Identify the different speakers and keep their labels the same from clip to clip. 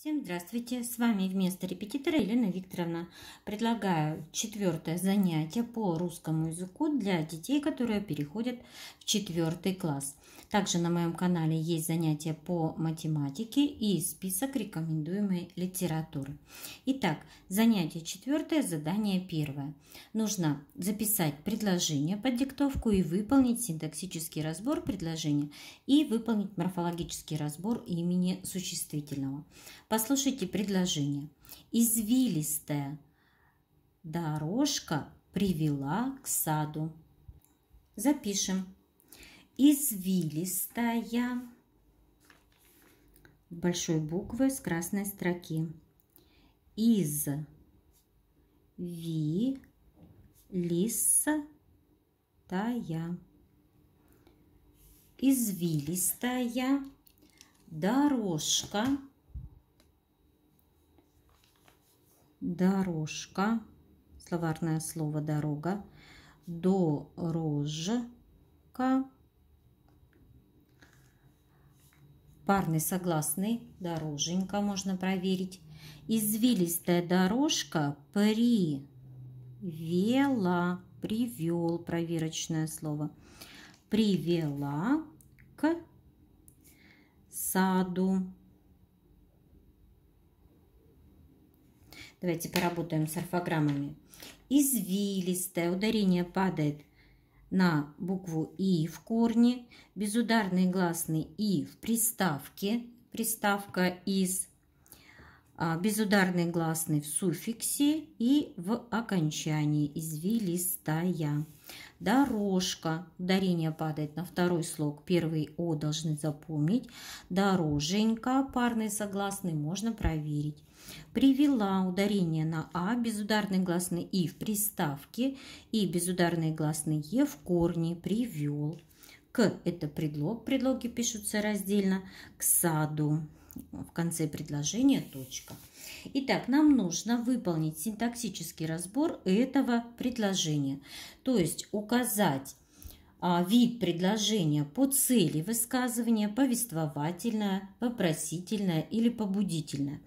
Speaker 1: Всем здравствуйте! С вами вместо репетитора Елена Викторовна. Предлагаю четвертое занятие по русскому языку для детей, которые переходят в четвертый класс. Также на моем канале есть занятия по математике и список рекомендуемой литературы. Итак, занятие четвертое, задание первое. Нужно записать предложение под диктовку и выполнить синтаксический разбор предложения и выполнить морфологический разбор имени существительного. Послушайте предложение. Извилистая дорожка привела к саду. Запишем. Извилистая большой буквы с красной строки. Из ви лиса тая извилистая дорожка дорожка, словарное слово дорога, дорожка, парный согласный, дороженька можно проверить. Извилистая дорожка привела, привел, проверочное слово, привела к саду. Давайте поработаем с орфограммами. Извилистое ударение падает на букву «и» в корне, безударный гласный «и» в приставке, приставка «из», а, безударный гласный в суффиксе и в окончании извилистая. Дорожка. Ударение падает на второй слог. Первый О должны запомнить. Дороженька. парные согласные можно проверить. Привела ударение на А, безударный гласный И в приставке и безударный гласный Е в корне. Привел. К – это предлог. Предлоги пишутся раздельно. К саду в конце предложения точка. Итак, нам нужно выполнить синтаксический разбор этого предложения, то есть указать а, вид предложения по цели высказывания, повествовательное, вопросительное или побудительное.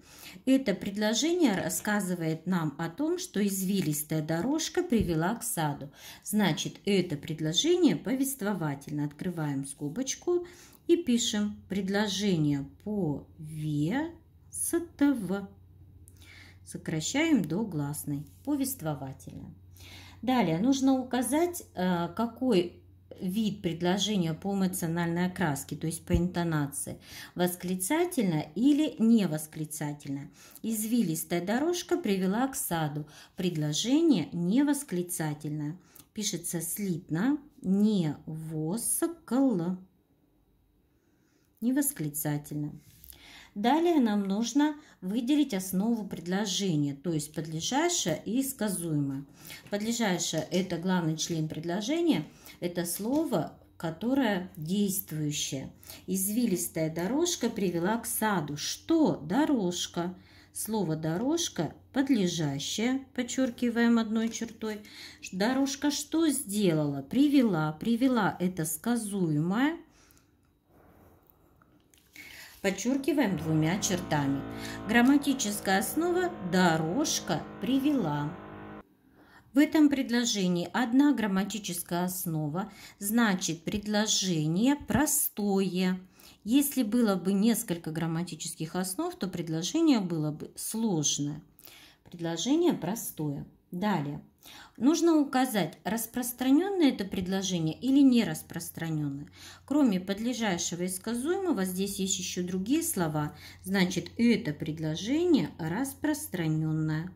Speaker 1: Это предложение рассказывает нам о том, что извилистая дорожка привела к саду. Значит, это предложение повествовательно. Открываем скобочку и пишем предложение по ВЕСТВ. Сокращаем до гласной повествователя. Далее нужно указать, э, какой вид предложения по эмоциональной окраске, то есть по интонации, восклицательно или невосклицательно. Извилистая дорожка привела к саду. Предложение невосклицательное. Пишется слитно, не воскл не восклицательным. Далее нам нужно выделить основу предложения, то есть подлежащее и сказуемое. Подлежащее – это главный член предложения, это слово, которое действующее. Извилистая дорожка привела к саду. Что? Дорожка. Слово «дорожка» подлежащее, подчеркиваем одной чертой. Дорожка что сделала? Привела. Привела – это сказуемое – подчеркиваем двумя чертами. Грамматическая основа «дорожка привела». В этом предложении одна грамматическая основа, значит предложение простое. Если было бы несколько грамматических основ, то предложение было бы сложное. Предложение простое. Далее. Нужно указать, распространенное это предложение или не распространенное. Кроме подлежащего и сказуемого, здесь есть еще другие слова. Значит, это предложение распространенное.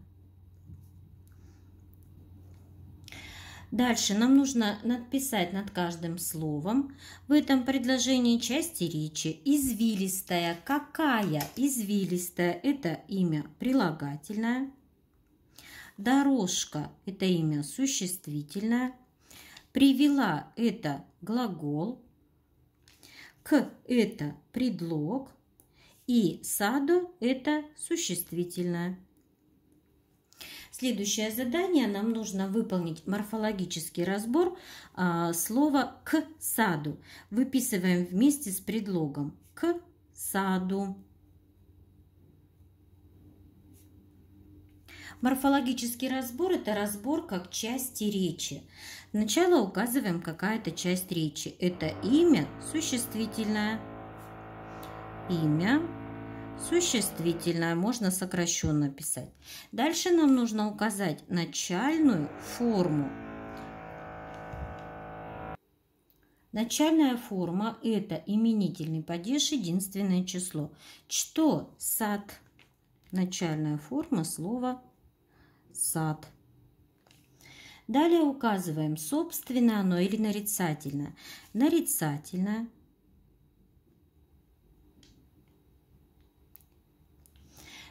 Speaker 1: Дальше нам нужно написать над каждым словом в этом предложении части речи. Извилистая. Какая извилистая? Это имя прилагательное. Дорожка – это имя существительное. Привела – это глагол. К – это предлог. И саду – это существительное. Следующее задание. Нам нужно выполнить морфологический разбор а, слова «к саду». Выписываем вместе с предлогом «к саду». Морфологический разбор – это разбор как части речи. Сначала указываем, какая то часть речи. Это имя существительное. Имя существительное, можно сокращенно писать. Дальше нам нужно указать начальную форму. Начальная форма – это именительный падеж, единственное число. Что? Сад. Начальная форма слова сад. Далее указываем, собственно оно или нарицательно. Нарицательно.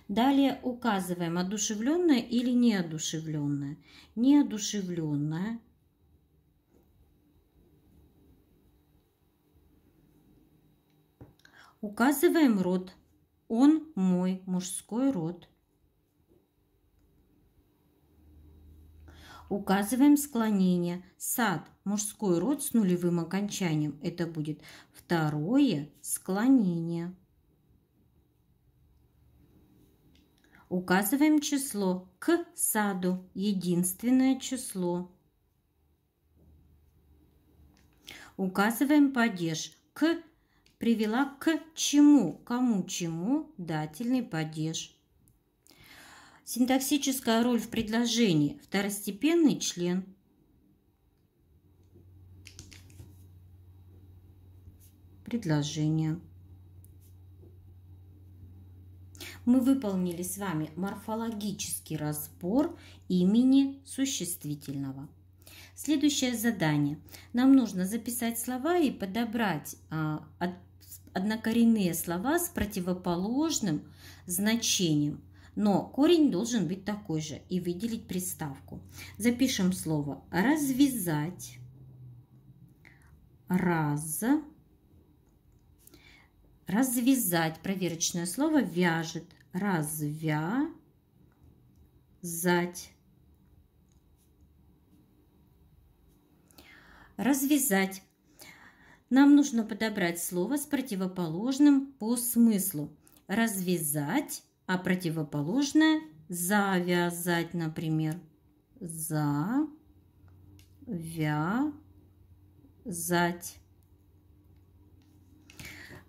Speaker 1: Далее указываем, одушевленное или неодушевленное. Неодушевленное. Указываем род. Он мой мужской род. Указываем склонение. Сад – мужской род с нулевым окончанием. Это будет второе склонение. Указываем число к саду, единственное число. Указываем падеж к привела к чему, кому чему дательный падеж. Синтаксическая роль в предложении – второстепенный член. Предложение. Мы выполнили с вами морфологический разбор имени существительного. Следующее задание. Нам нужно записать слова и подобрать а, однокоренные слова с противоположным значением но корень должен быть такой же и выделить приставку. Запишем слово «развязать», «раз», «развязать». Проверочное слово «вяжет», «развязать». развязать. Нам нужно подобрать слово с противоположным по смыслу. Развязать а противоположное завязать, например, завязать,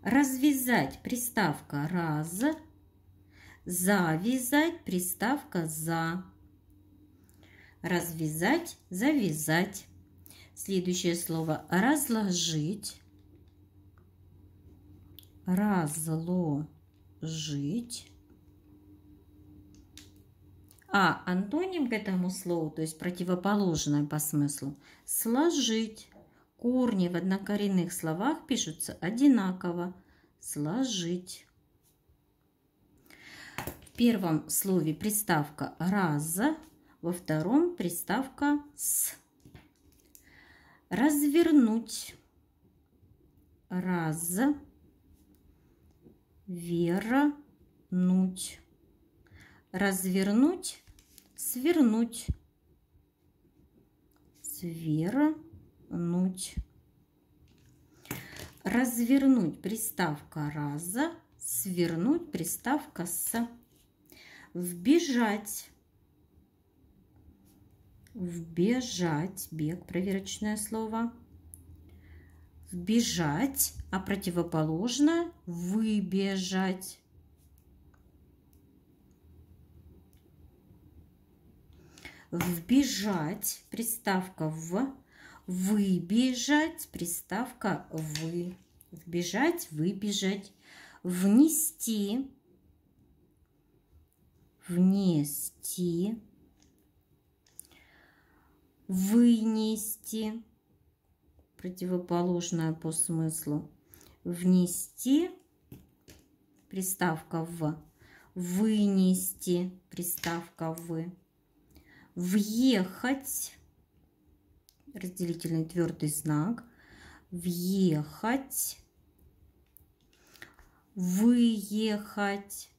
Speaker 1: Развязать приставка раз, завязать приставка за. Развязать, завязать. Следующее слово разложить. Разложить а антоним к этому слову, то есть противоположное по смыслу, сложить. Корни в однокоренных словах пишутся одинаково. Сложить. В первом слове приставка раза, во втором приставка «с». Развернуть. Раз. Вернуть. Развернуть свернуть, свернуть, развернуть приставка раза, свернуть приставка с, вбежать, вбежать, бег, проверочное слово, вбежать, а противоположно выбежать вбежать, приставка в, выбежать, приставка вы, вбежать, выбежать, внести, внести, вынести, противоположное по смыслу, внести, приставка в, вынести, приставка вы въехать, разделительный твердый знак, въехать, выехать.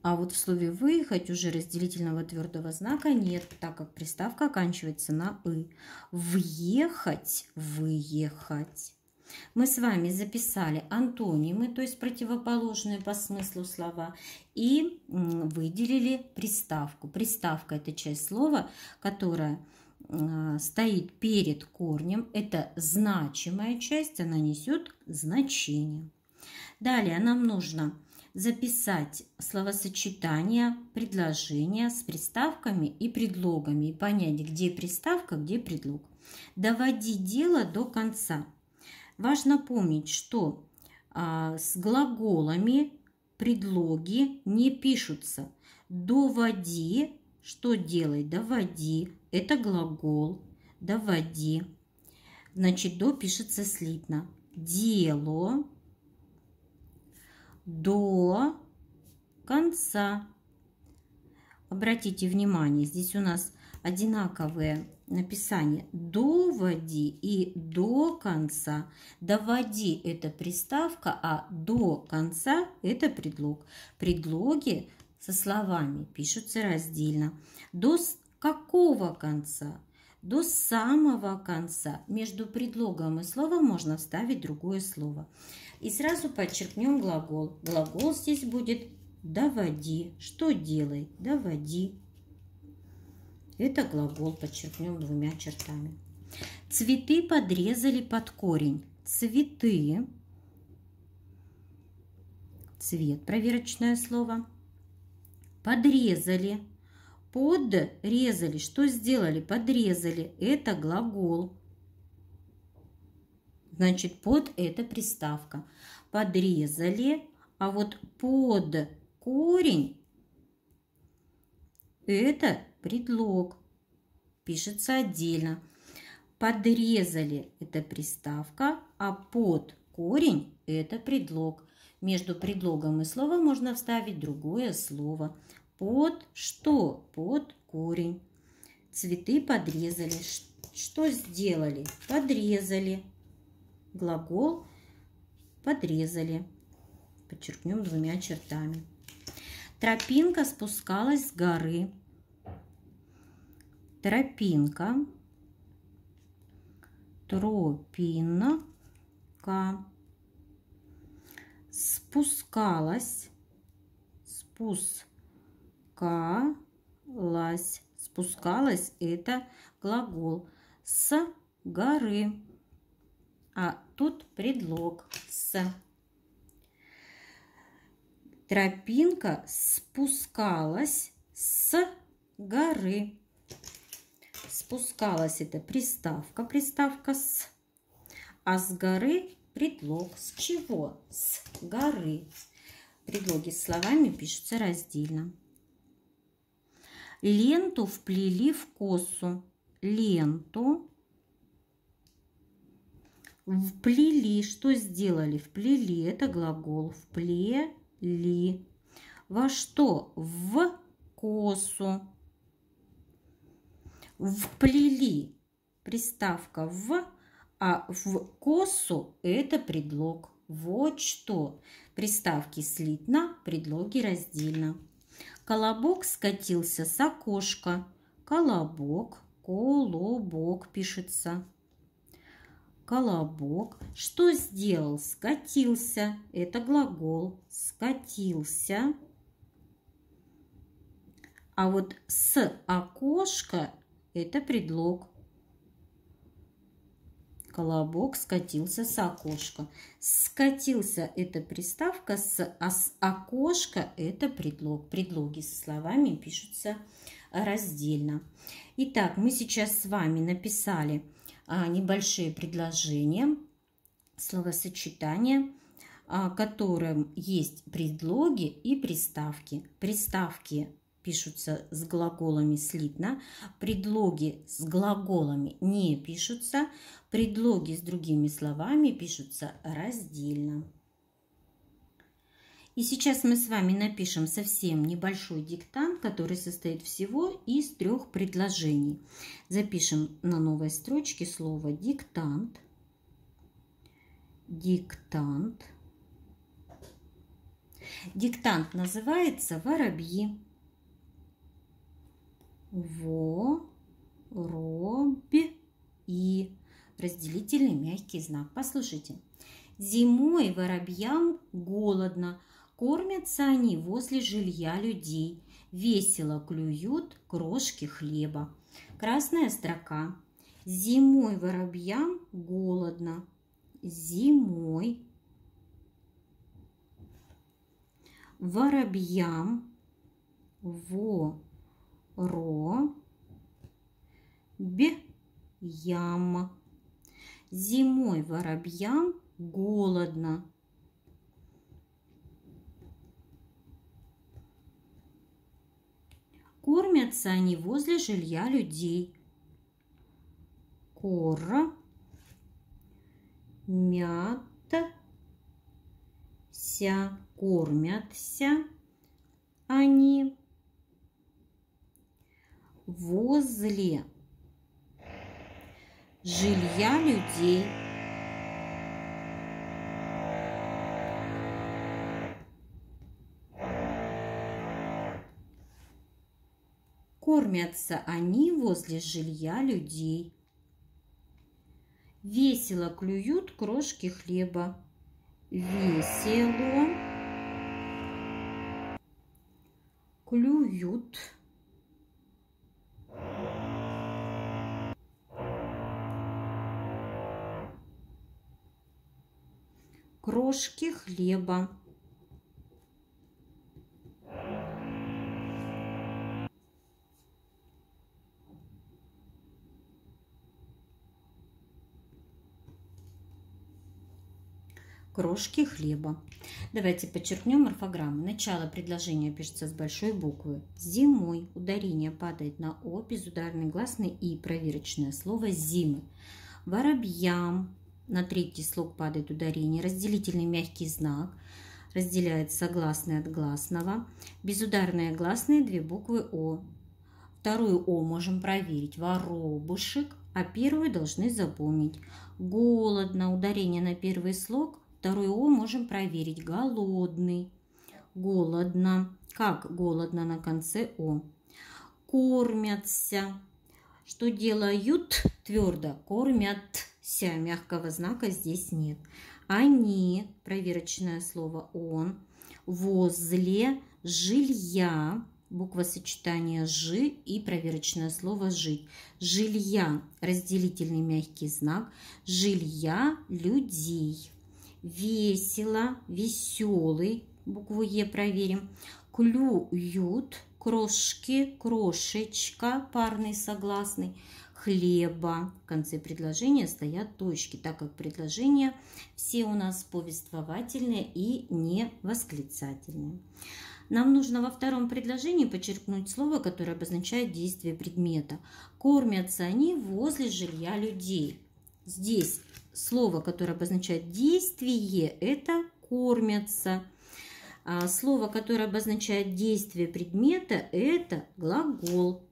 Speaker 1: А вот в слове «выехать» уже разделительного твердого знака нет, так как приставка оканчивается на и, «Въехать», «выехать». Мы с вами записали антонимы, то есть противоположные по смыслу слова, и выделили приставку. Приставка – это часть слова, которая а, стоит перед корнем. Это значимая часть, она несет значение. Далее нам нужно записать словосочетания, предложения с приставками и предлогами и понять, где приставка, где предлог. Доводи дело до конца. Важно помнить, что а, с глаголами предлоги не пишутся. Доводи, что делай? Доводи, это глагол, доводи. Значит, до пишется слитно. Дело до конца. Обратите внимание, здесь у нас одинаковые написание «доводи» и «до конца». «Доводи» – это приставка, а «до конца» – это предлог. Предлоги со словами пишутся раздельно. До какого конца? До самого конца. Между предлогом и словом можно вставить другое слово. И сразу подчеркнем глагол. Глагол здесь будет «доводи». Что делай? Доводи это глагол, подчеркнем двумя чертами. Цветы подрезали под корень. Цветы. Цвет, проверочное слово. Подрезали. Подрезали. Что сделали? Подрезали. Это глагол. Значит, под это приставка. Подрезали. А вот под корень это предлог пишется отдельно. Подрезали – это приставка, а под корень – это предлог. Между предлогом и словом можно вставить другое слово. Под что? Под корень. Цветы подрезали. Что сделали? Подрезали. Глагол подрезали. Подчеркнем двумя чертами. Тропинка спускалась с горы тропинка, тропинка, спускалась, спускалась, спускалась это глагол с горы, а тут предлог с. Тропинка спускалась с горы спускалась эта приставка, приставка «с», а с горы предлог «с чего?» «С горы». Предлоги с словами пишутся раздельно. Ленту вплели в косу. Ленту вплели. Что сделали? Вплели. Это глагол. Вплели. Во что? В косу. Вплели приставка «в», а в косу это предлог. Вот что. Приставки слитно, предлоги раздельно. Колобок скатился с окошка. Колобок, колобок пишется. Колобок. Что сделал? Скатился. Это глагол. Скатился. А вот с окошка это предлог. Колобок скатился с окошка. Скатился – это приставка, с, а с окошка – это предлог. Предлоги со словами пишутся раздельно. Итак, мы сейчас с вами написали а, небольшие предложения, словосочетания, а, которым есть предлоги и приставки. Приставки пишутся с глаголами слитно, предлоги с глаголами не пишутся, предлоги с другими словами пишутся раздельно. И сейчас мы с вами напишем совсем небольшой диктант, который состоит всего из трех предложений. Запишем на новой строчке слово «диктант», «диктант». Диктант называется «воробьи» воробьи. Разделительный мягкий знак. Послушайте. Зимой воробьям голодно. Кормятся они возле жилья людей. Весело клюют крошки хлеба. Красная строка. Зимой воробьям голодно. Зимой воробьям во ро, б, яма. Зимой воробьям голодно. Кормятся они возле жилья людей. Кора, мята, ся, кормятся они возле жилья людей. Кормятся они возле жилья людей. Весело клюют крошки хлеба. Весело клюют крошки хлеба. крошки хлеба. Давайте подчеркнем орфограмму. Начало предложения пишется с большой буквы. Зимой ударение падает на О, безударный гласный И, проверочное слово зимы. Воробьям на третий слог падает ударение, разделительный мягкий знак, разделяет согласный от гласного, безударные гласные две буквы О. Вторую О можем проверить, воробушек, а первую должны запомнить. Голодно, ударение на первый слог, вторую О можем проверить, голодный, голодно, как голодно на конце О. Кормятся, что делают твердо, кормят ся мягкого знака здесь нет. Они, проверочное слово он, возле жилья, буква сочетания «жи» и проверочное слово «жить». Жилья – разделительный мягкий знак, жилья – людей. Весело, веселый, букву «е» проверим. Клюют, крошки, крошечка, парный согласный хлеба. В конце предложения стоят точки, так как предложения все у нас повествовательные и не восклицательные. Нам нужно во втором предложении подчеркнуть слово, которое обозначает действие предмета. Кормятся они возле жилья людей. Здесь слово, которое обозначает действие, это кормятся. А слово, которое обозначает действие предмета, это глагол.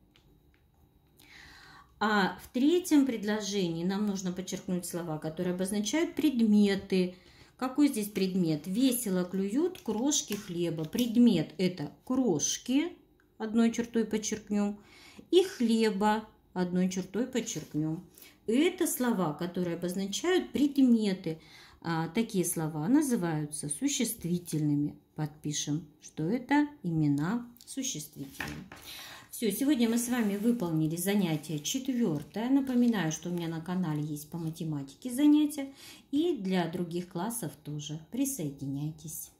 Speaker 1: А в третьем предложении нам нужно подчеркнуть слова, которые обозначают предметы. Какой здесь предмет? Весело клюют крошки хлеба. Предмет – это крошки, одной чертой подчеркнем, и хлеба, одной чертой подчеркнем. Это слова, которые обозначают предметы. А такие слова называются существительными. Подпишем, что это имена существительные. Все, сегодня мы с вами выполнили занятие четвертое. Напоминаю, что у меня на канале есть по математике занятия и для других классов тоже. Присоединяйтесь.